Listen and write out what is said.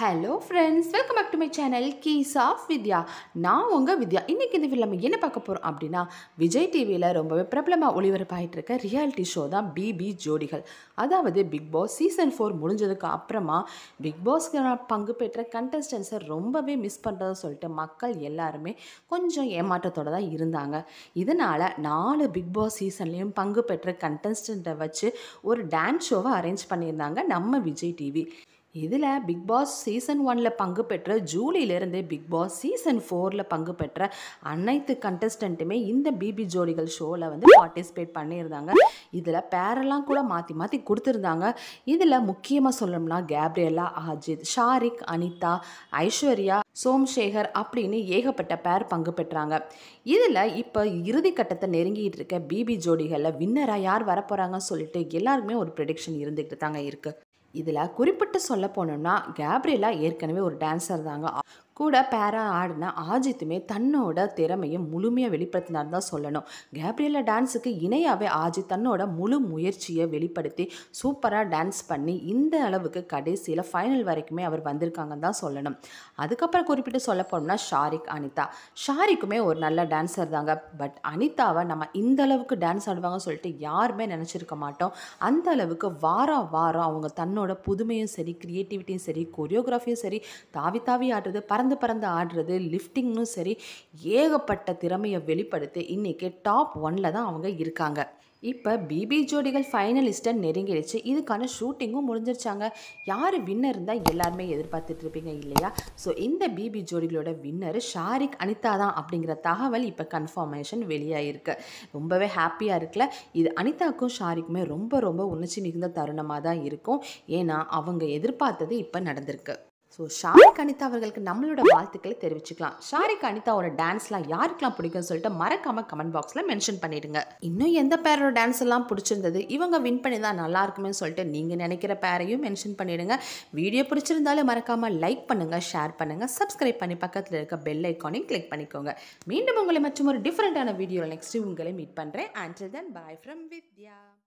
hello friends welcome back to my channel keys of Vidya நான் உங்கள் வித்யா இன்றைக்கி இந்த வீட்டில் நம்ம என்ன பார்க்க போகிறோம் அப்படின்னா விஜய் டிவியில் ரொம்பவே பிரபலமாக ஒளிபரப்பாயிட்டு இருக்க ரியாலிட்டி ஷோ தான் பிபி ஜோடிகள் அதாவது பிக் பாஸ் சீசன் ஃபோர் முடிஞ்சதுக்கு அப்புறமா பிக் பாஸ்க்கு பங்கு பெற்ற கண்டஸ்டன்ஸை ரொம்பவே மிஸ் பண்ணுறதுன்னு சொல்லிட்டு மக்கள் எல்லாருமே கொஞ்சம் ஏமாற்றத்தோடு தான் இருந்தாங்க இதனால் நாலு பிக் பாஸ் சீசன்லேயும் பங்கு பெற்ற கண்டஸ்டண்ட்டை வச்சு ஒரு டான்ஸ் ஷோவை அரேஞ்ச் பண்ணியிருந்தாங்க நம்ம விஜய் டிவி இதில் பிக் பாஸ் சீசன் ஒனில் பங்கு பெற்ற ஜூலியிலேருந்து பிக் பாஸ் சீசன் ஃபோரில் பங்கு பெற்ற அனைத்து கண்டஸ்டண்ட்டுமே இந்த பிபி ஜோடிகள் ஷோவில் வந்து பார்ட்டிசிபேட் பண்ணியிருந்தாங்க இதில் பேரெல்லாம் கூட மாற்றி மாற்றி கொடுத்துருந்தாங்க இதில் முக்கியமாக சொல்லணும்னா கேப்ரியலா அஜித் ஷாரிக் அனிதா ஐஸ்வர்யா சோம்சேகர் அப்படின்னு ஏகப்பட்ட பேர் பங்கு பெற்றாங்க இதில் இப்போ இறுதி கட்டத்தை நெருங்கிட்டு இருக்க பிபி ஜோடிகளில் வின்னராக யார் வரப்போகிறாங்கன்னு சொல்லிட்டு எல்லாருக்குமே ஒரு ப்ரெடிக்ஷன் இருந்துக்கிட்டு தாங்க இருக்குது இதில் குறிப்பிட்டு சொல்ல போனோம்னா கேப்ரியலா ஏற்கனவே ஒரு டான்ஸர் தாங்க கூட பேரா ஆடின ஆஜித்துமே தன்னோட திறமையை முழுமையாக வெளிப்படுத்தினார் தான் சொல்லணும் கேப்ரியலா டான்ஸுக்கு இணையாகவே ஆஜித் தன்னோட முழு முயற்சியை வெளிப்படுத்தி சூப்பராக டான்ஸ் பண்ணி இந்த அளவுக்கு கடைசியில் ஃபைனல் வரைக்குமே அவர் வந்திருக்காங்கன்னு தான் சொல்லணும் அதுக்கப்புறம் குறிப்பிட்டு சொல்ல போனோம்னா ஷாரிக் அனிதா ஷாரிக்குமே ஒரு நல்ல டான்ஸர் தாங்க பட் அனிதாவை நம்ம இந்த அளவுக்கு டான்ஸ் ஆடுவாங்கன்னு சொல்லிட்டு யாருமே நினச்சிருக்க மாட்டோம் அந்த அளவுக்கு வாரம் வாரம் அவங்க தன்னோட புதுமையும் சரி க்ரியேட்டிவிட்டியும் சரி கொரியோகிராஃபியும் சரி தாவி தாவி ஆடுறது பறந்து பறந்து பறந்து ஆடுறது லிஃப்டிங்னு சரி ஏகப்பட்ட திறமையை வெளிப்படுத்தி இன்றைக்கி டாப் ஒனில் தான் அவங்க இருக்காங்க இப்போ பிபி ஜோடிகள் ஃபைனலிஸ்ட்டை நெருங்கிடுச்சு இதுக்கான ஷூட்டிங்கும் முடிஞ்சிருச்சாங்க யார் வின்னர் இருந்தால் எல்லாருமே எதிர்பார்த்துட்ருப்பீங்க இல்லையா ஸோ இந்த பிபி ஜோடிகளோட வின்னர் ஷாரிக் அனிதா தான் அப்படிங்கிற தகவல் இப்போ கன்ஃபர்மேஷன் வெளியாகிருக்கு ரொம்பவே ஹாப்பியாக இருக்குல்ல இது அனிதாக்கும் ஷாரிக்குமே ரொம்ப ரொம்ப உணர்ச்சி மிகுந்த தருணமாக தான் இருக்கும் ஏன்னா அவங்க எதிர்பார்த்தது இப்போ நடந்திருக்கு ஸோ ஷாரிக் அனிதா அவர்களுக்கு நம்மளோட வாழ்த்துக்களை தெரிவிச்சுக்கலாம் ஷாரிக் அனிதாவோட டான்ஸ்லாம் யாருக்கெல்லாம் பிடிக்கும்னு சொல்லிட்டு மறக்காம கமெண்ட் பாக்ஸில் மென்ஷன் பண்ணிடுங்க இன்னும் எந்த பேரோட டான்ஸ் எல்லாம் பிடிச்சிருந்தது இவங்க வின் பண்ணி தான் நல்லா இருக்குமே சொல்லிட்டு நீங்கள் நினைக்கிற பேரையும் மென்ஷன் பண்ணிடுங்க வீடியோ பிடிச்சிருந்தாலும் மறக்காமல் லைக் பண்ணுங்கள் ஷேர் பண்ணுங்க சப்ஸ்கிரைப் பண்ணி பக்கத்தில் இருக்க பெல் ஐக்கானையும் கிளிக் பண்ணிக்கோங்க மீண்டும் உங்களை மற்றும் ஒரு டிஃப்ரெண்ட்டான வீடியோவில் நெக்ஸ்ட் உங்களை மீட் பண்ணுறேன் until then bye from Vidya